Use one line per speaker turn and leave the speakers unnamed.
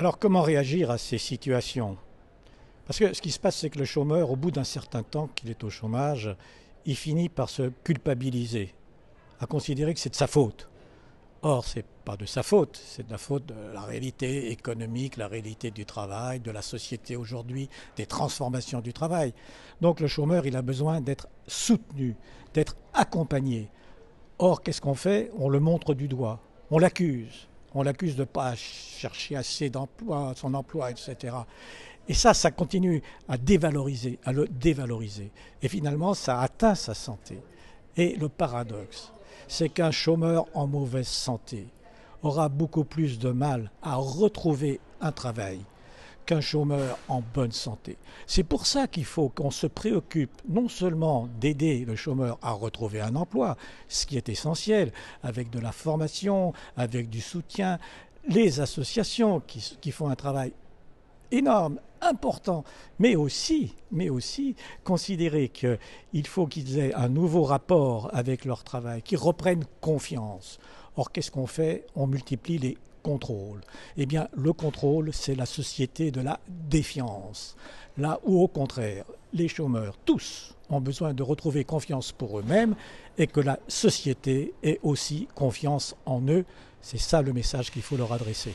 Alors comment réagir à ces situations Parce que ce qui se passe, c'est que le chômeur, au bout d'un certain temps qu'il est au chômage, il finit par se culpabiliser, à considérer que c'est de sa faute. Or, ce n'est pas de sa faute, c'est de la faute de la réalité économique, la réalité du travail, de la société aujourd'hui, des transformations du travail. Donc le chômeur, il a besoin d'être soutenu, d'être accompagné. Or, qu'est-ce qu'on fait On le montre du doigt, on l'accuse. On l'accuse de ne pas chercher assez d'emploi, son emploi, etc. Et ça, ça continue à dévaloriser, à le dévaloriser. Et finalement, ça atteint sa santé. Et le paradoxe, c'est qu'un chômeur en mauvaise santé aura beaucoup plus de mal à retrouver un travail qu'un chômeur en bonne santé. C'est pour ça qu'il faut qu'on se préoccupe non seulement d'aider le chômeur à retrouver un emploi, ce qui est essentiel, avec de la formation, avec du soutien, les associations qui, font un travail énorme, important, mais aussi, mais aussi considérer qu'il faut qu'ils aient un nouveau rapport avec leur travail, qu'ils reprennent confiance. Or, qu'est-ce qu'on fait On multiplie les contrôle Eh bien, le contrôle, c'est la société de la défiance. Là où, au contraire, les chômeurs, tous, ont besoin de retrouver confiance pour eux-mêmes et que la société ait aussi confiance en eux. C'est ça le message qu'il faut leur adresser.